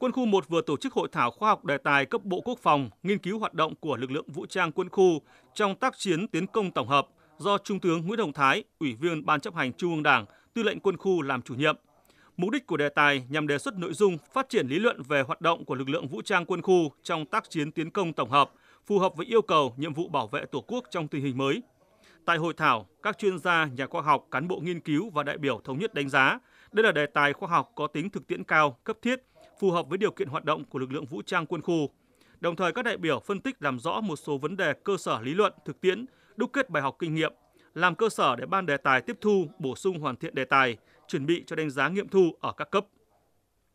Quân khu 1 vừa tổ chức hội thảo khoa học đề tài cấp Bộ Quốc phòng nghiên cứu hoạt động của lực lượng vũ trang quân khu trong tác chiến tiến công tổng hợp do Trung tướng Nguyễn Hồng Thái, Ủy viên Ban chấp hành Trung ương Đảng, Tư lệnh quân khu làm chủ nhiệm. Mục đích của đề tài nhằm đề xuất nội dung phát triển lý luận về hoạt động của lực lượng vũ trang quân khu trong tác chiến tiến công tổng hợp, phù hợp với yêu cầu nhiệm vụ bảo vệ Tổ quốc trong tình hình mới – Tại hội thảo, các chuyên gia, nhà khoa học, cán bộ nghiên cứu và đại biểu thống nhất đánh giá đây là đề tài khoa học có tính thực tiễn cao, cấp thiết, phù hợp với điều kiện hoạt động của lực lượng vũ trang quân khu. Đồng thời các đại biểu phân tích làm rõ một số vấn đề cơ sở lý luận, thực tiễn, đúc kết bài học kinh nghiệm, làm cơ sở để ban đề tài tiếp thu, bổ sung hoàn thiện đề tài, chuẩn bị cho đánh giá nghiệm thu ở các cấp.